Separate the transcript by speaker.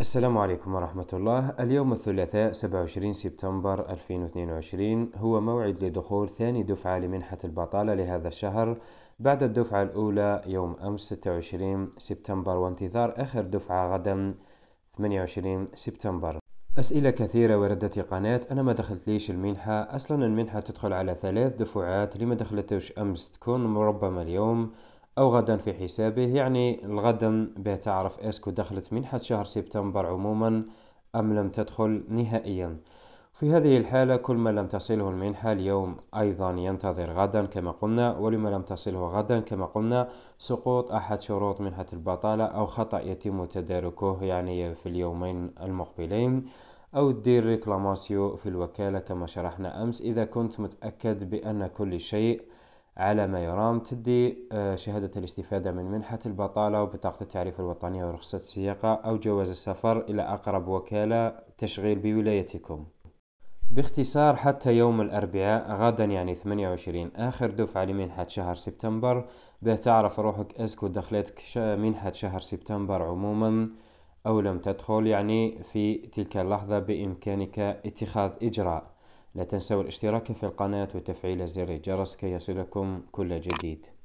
Speaker 1: السلام عليكم ورحمة الله اليوم الثلاثاء 27 سبتمبر 2022 هو موعد لدخول ثاني دفعة لمنحة البطالة لهذا الشهر بعد الدفعة الأولى يوم أمس 26 سبتمبر وانتظار آخر دفعة غدا 28 سبتمبر أسئلة كثيرة وردت قناة أنا ما دخلت ليش المنحة أصلا المنحة تدخل على ثلاث دفعات لما دخلتوش أمس تكون ربما اليوم أو غدا في حسابه يعني الغد بتعرف اسكو دخلت منحة شهر سبتمبر عموما أم لم تدخل نهائيا في هذه الحالة كل ما لم تصله المنحة اليوم أيضا ينتظر غدا كما قلنا ولما لم تصله غدا كما قلنا سقوط أحد شروط منحة البطالة أو خطأ يتم تداركه يعني في اليومين المقبلين أو دير ريكلاماسيو في الوكالة كما شرحنا أمس إذا كنت متأكد بأن كل شيء على ما يرام تدي آه، شهادة الاستفادة من منحة البطالة وبطاقة التعريف الوطنية ورخصة السياقة أو جواز السفر إلى أقرب وكالة تشغيل بولايتكم باختصار حتى يوم الأربعاء غدا يعني 28 آخر دفعة لمنحة شهر سبتمبر به تعرف روحك أسكو دخلتك منحة شهر سبتمبر عموما أو لم تدخل يعني في تلك اللحظة بإمكانك اتخاذ إجراء لا تنسوا الاشتراك في القناة وتفعيل زر الجرس كي يصلكم كل جديد